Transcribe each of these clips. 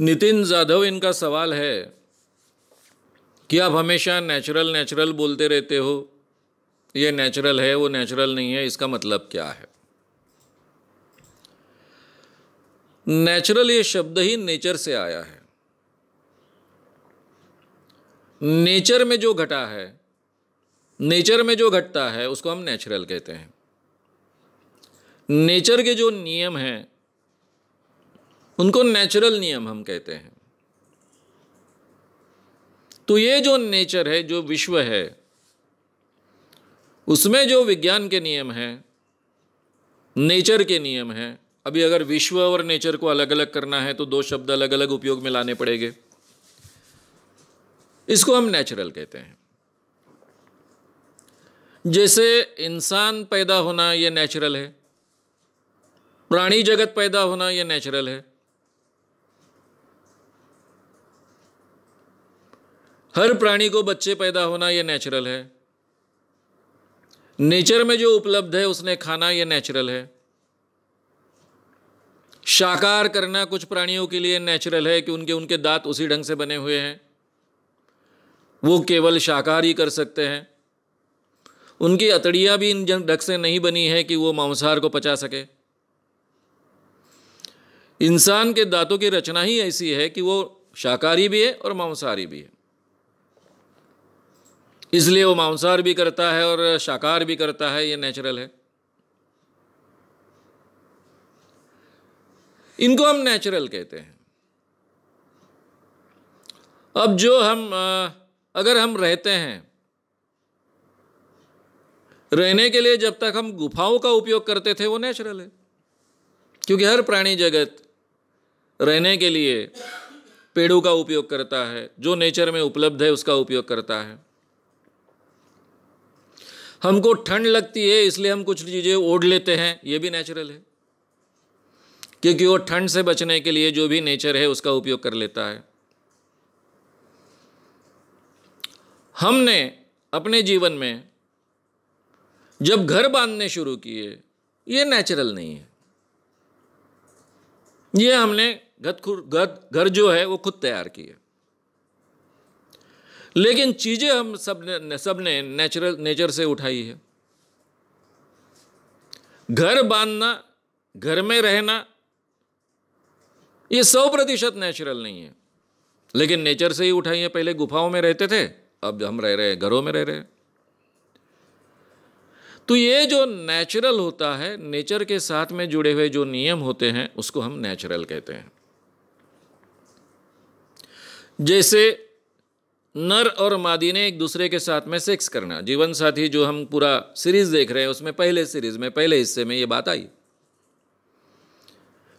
नितिन जाधव इनका सवाल है कि आप हमेशा नेचुरल नेचुरल बोलते रहते हो ये नेचुरल है वो नेचुरल नहीं है इसका मतलब क्या है नेचुरल ये शब्द ही नेचर से आया है नेचर में जो घटा है नेचर में जो घटता है उसको हम नेचुरल कहते हैं नेचर के जो नियम हैं उनको नेचुरल नियम हम कहते हैं तो ये जो नेचर है जो विश्व है उसमें जो विज्ञान के नियम हैं नेचर के नियम हैं अभी अगर विश्व और नेचर को अलग अलग करना है तो दो शब्द अलग अलग उपयोग में लाने पड़ेंगे इसको हम नेचुरल कहते हैं जैसे इंसान पैदा होना ये नेचुरल है प्राणी जगत पैदा होना ये नेचुरल है हर प्राणी को बच्चे पैदा होना ये नेचुरल है नेचर में जो उपलब्ध है उसने खाना ये नेचुरल है शाकार करना कुछ प्राणियों के लिए नेचुरल है कि उनके उनके दांत उसी ढंग से बने हुए हैं वो केवल शाकार ही कर सकते हैं उनकी अतड़ियाँ भी इन ढंग से नहीं बनी है कि वो मांसाहार को पचा सके इंसान के दांतों की रचना ही ऐसी है कि वो शाकाहारी भी है और मांसाहारी भी है इसलिए वो मांसाहार भी करता है और शाकाहार भी करता है ये नेचुरल है इनको हम नेचुरल कहते हैं अब जो हम अगर हम रहते हैं रहने के लिए जब तक हम गुफाओं का उपयोग करते थे वो नेचुरल है क्योंकि हर प्राणी जगत रहने के लिए पेड़ों का उपयोग करता है जो नेचर में उपलब्ध है उसका उपयोग करता है हमको ठंड लगती है इसलिए हम कुछ चीज़ें ओढ़ लेते हैं ये भी नेचुरल है क्योंकि वो ठंड से बचने के लिए जो भी नेचर है उसका उपयोग कर लेता है हमने अपने जीवन में जब घर बांधने शुरू किए ये नेचुरल नहीं है ये हमने घर घर जो है वो खुद तैयार किए लेकिन चीज़ें हम सब ने सब ने नेचुरल नेचर से उठाई है घर बांधना घर में रहना ये सौ प्रतिशत नेचुरल नहीं है लेकिन नेचर से ही उठाई है पहले गुफाओं में रहते थे अब हम रह रहे हैं घरों में रह रहे हैं तो ये जो नेचुरल होता है नेचर के साथ में जुड़े हुए जो नियम होते हैं उसको हम नेचुरल कहते हैं जैसे नर और मादी ने एक दूसरे के साथ में सेक्स करना जीवन साथी जो हम पूरा सीरीज देख रहे हैं उसमें पहले सीरीज में पहले हिस्से में ये बात आई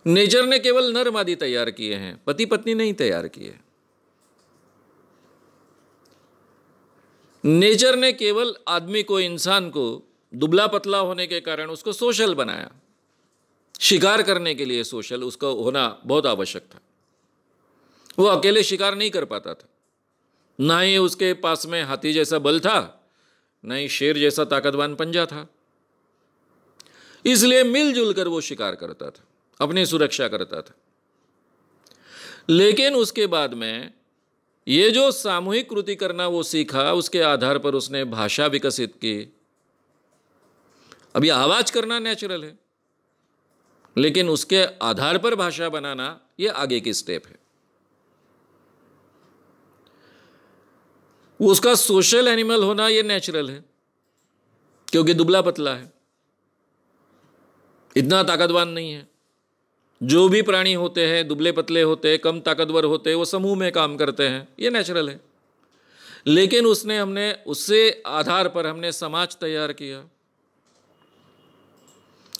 नेचर ने केवल नर मादी तैयार किए हैं पति पत्नी नहीं तैयार किए नेचर ने केवल आदमी को इंसान को दुबला पतला होने के कारण उसको सोशल बनाया शिकार करने के लिए सोशल उसका होना बहुत आवश्यक था वो अकेले शिकार नहीं कर पाता था ना ही उसके पास में हाथी जैसा बल था ना ही शेर जैसा ताकतवान पंजा था इसलिए मिलजुल कर वो शिकार करता था अपनी सुरक्षा करता था लेकिन उसके बाद में ये जो सामूहिक कृति करना वो सीखा उसके आधार पर उसने भाषा विकसित की अब आवाज़ करना नेचुरल है लेकिन उसके आधार पर भाषा बनाना ये आगे की स्टेप है उसका सोशल एनिमल होना ये नेचुरल है क्योंकि दुबला पतला है इतना ताकतवान नहीं है जो भी प्राणी होते हैं दुबले पतले होते हैं कम ताकतवर होते हैं वो समूह में काम करते हैं ये नेचुरल है लेकिन उसने हमने उससे आधार पर हमने समाज तैयार किया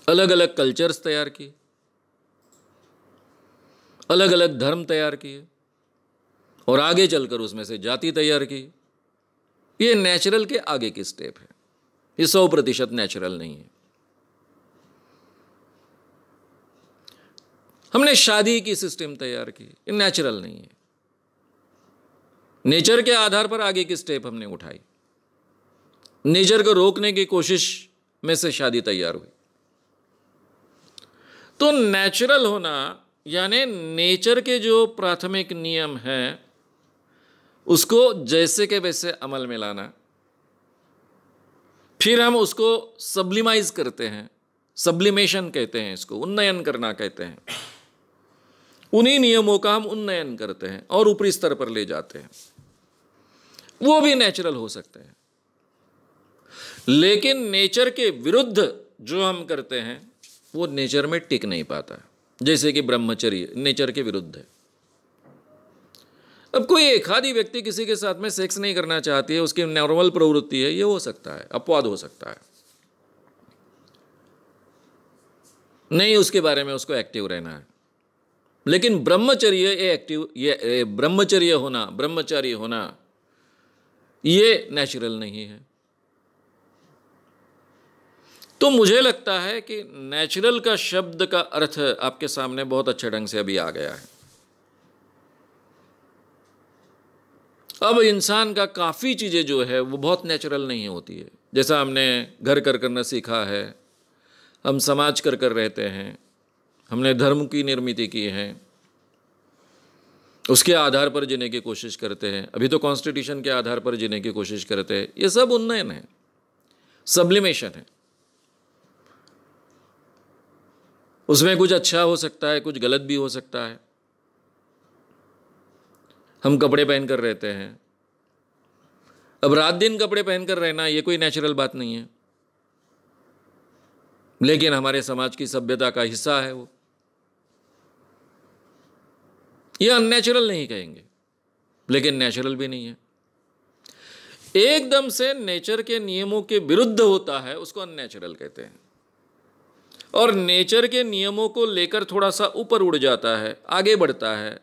अलग अलग कल्चर्स तैयार किए अलग अलग धर्म तैयार किए और आगे चलकर उसमें से जाति तैयार की ये नेचुरल के आगे की स्टेप है ये सौ प्रतिशत नेचुरल नहीं है हमने शादी की सिस्टम तैयार की ये नेचुरल नहीं है नेचर के आधार पर आगे की स्टेप हमने उठाई नेचर को रोकने की कोशिश में से शादी तैयार हुई तो नेचुरल होना यानी नेचर के जो प्राथमिक नियम हैं उसको जैसे के वैसे अमल में लाना फिर हम उसको सब्लिमाइज करते हैं सब्लिमेशन कहते हैं इसको उन्नयन करना कहते हैं उन्हीं नियमों का हम उन्नयन करते हैं और ऊपरी स्तर पर ले जाते हैं वो भी नेचुरल हो सकते हैं लेकिन नेचर के विरुद्ध जो हम करते हैं वो नेचर में टिक नहीं पाता जैसे कि ब्रह्मचर्य नेचर के विरुद्ध है अब कोई एक आदि व्यक्ति किसी के साथ में सेक्स नहीं करना चाहती है उसकी नॉर्मल प्रवृत्ति है ये हो सकता है अपवाद हो सकता है नहीं उसके बारे में उसको एक्टिव रहना है लेकिन ब्रह्मचर्य ये एक्टिव ये ब्रह्मचर्य होना ब्रह्मचारी होना ये नेचुरल नहीं है तो मुझे लगता है कि नेचुरल का शब्द का अर्थ आपके सामने बहुत अच्छे ढंग से अभी आ गया है अब इंसान का काफ़ी चीज़ें जो है वो बहुत नेचुरल नहीं होती है जैसा हमने घर कर करना सीखा है हम समाज कर कर रहते हैं हमने धर्म की निर्मित की है उसके आधार पर जीने की कोशिश करते हैं अभी तो कॉन्स्टिट्यूशन के आधार पर जीने की कोशिश करते हैं ये सब उन्नयन है सब्लिमेशन है उसमें कुछ अच्छा हो सकता है कुछ गलत भी हो सकता है हम कपड़े पहन कर रहते हैं अब रात दिन कपड़े पहन कर रहना ये कोई नेचुरल बात नहीं है लेकिन हमारे समाज की सभ्यता का हिस्सा है वो ये अननेचुरल नहीं कहेंगे लेकिन नेचुरल भी नहीं है एकदम से नेचर के नियमों के विरुद्ध होता है उसको अननेचुरल कहते हैं और नेचर के नियमों को लेकर थोड़ा सा ऊपर उड़ जाता है आगे बढ़ता है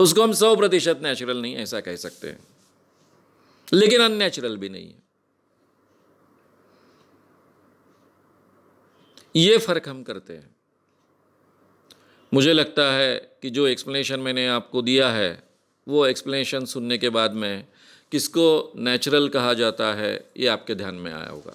उसको हम सौ प्रतिशत नेचुरल नहीं ऐसा कह सकते हैं लेकिन अननेचुरल भी नहीं है ये फ़र्क हम करते हैं मुझे लगता है कि जो एक्सप्लेनेशन मैंने आपको दिया है वो एक्सप्लेनेशन सुनने के बाद में किसको नेचुरल कहा जाता है ये आपके ध्यान में आया होगा